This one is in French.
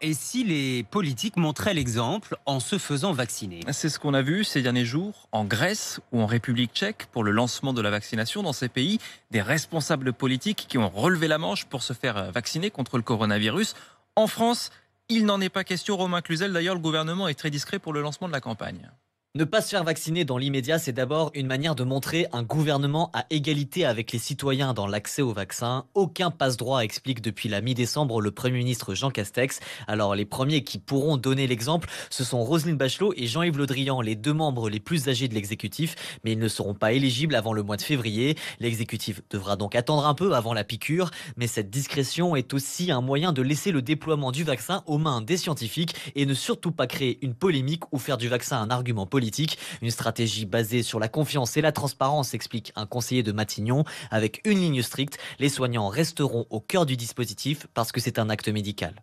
et si les politiques montraient l'exemple en se faisant vacciner C'est ce qu'on a vu ces derniers jours en Grèce ou en République tchèque pour le lancement de la vaccination. Dans ces pays, des responsables politiques qui ont relevé la manche pour se faire euh, vacciner contre le coronavirus. En France, il n'en est pas question. Romain Cluzel, d'ailleurs, le gouvernement est très discret pour le lancement de la campagne. Ne pas se faire vacciner dans l'immédiat, c'est d'abord une manière de montrer un gouvernement à égalité avec les citoyens dans l'accès au vaccin. Aucun passe-droit, explique depuis la mi-décembre le Premier ministre Jean Castex. Alors les premiers qui pourront donner l'exemple, ce sont Roselyne Bachelot et Jean-Yves Le Drian, les deux membres les plus âgés de l'exécutif, mais ils ne seront pas éligibles avant le mois de février. L'exécutif devra donc attendre un peu avant la piqûre, mais cette discrétion est aussi un moyen de laisser le déploiement du vaccin aux mains des scientifiques et ne surtout pas créer une polémique ou faire du vaccin un argument politique une stratégie basée sur la confiance et la transparence, explique un conseiller de Matignon, avec une ligne stricte. Les soignants resteront au cœur du dispositif parce que c'est un acte médical.